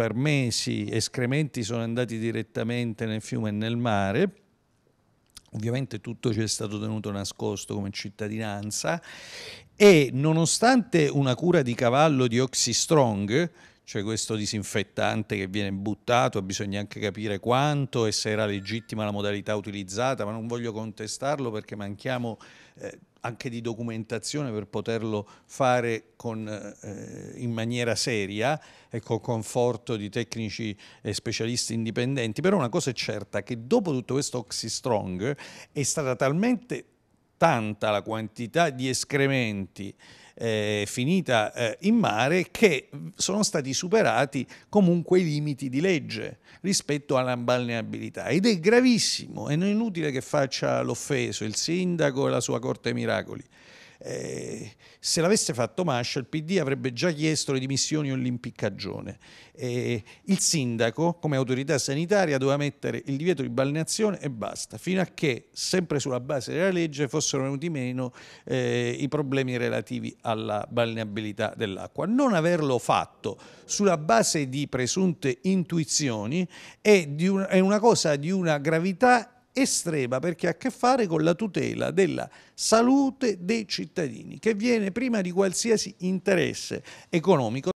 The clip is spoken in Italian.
per mesi escrementi sono andati direttamente nel fiume e nel mare. Ovviamente tutto ci è stato tenuto nascosto come cittadinanza e nonostante una cura di cavallo di Oxy Strong, cioè questo disinfettante che viene buttato, bisogna anche capire quanto e se era legittima la modalità utilizzata, ma non voglio contestarlo perché manchiamo eh, anche di documentazione per poterlo fare con, eh, in maniera seria e col conforto di tecnici e specialisti indipendenti, però una cosa è certa che dopo tutto questo Oxystrong è stata talmente tanta la quantità di escrementi eh, finita eh, in mare che sono stati superati comunque i limiti di legge rispetto alla balneabilità ed è gravissimo e non è inutile che faccia l'offeso il sindaco e la sua corte miracoli eh, se l'avesse fatto Mascia, il PD avrebbe già chiesto le dimissioni o l'impiccagione. Eh, il sindaco, come autorità sanitaria, doveva mettere il divieto di balneazione e basta, fino a che, sempre sulla base della legge, fossero venuti meno eh, i problemi relativi alla balneabilità dell'acqua. Non averlo fatto sulla base di presunte intuizioni è, di un, è una cosa di una gravità estrema perché ha a che fare con la tutela della salute dei cittadini, che viene prima di qualsiasi interesse economico.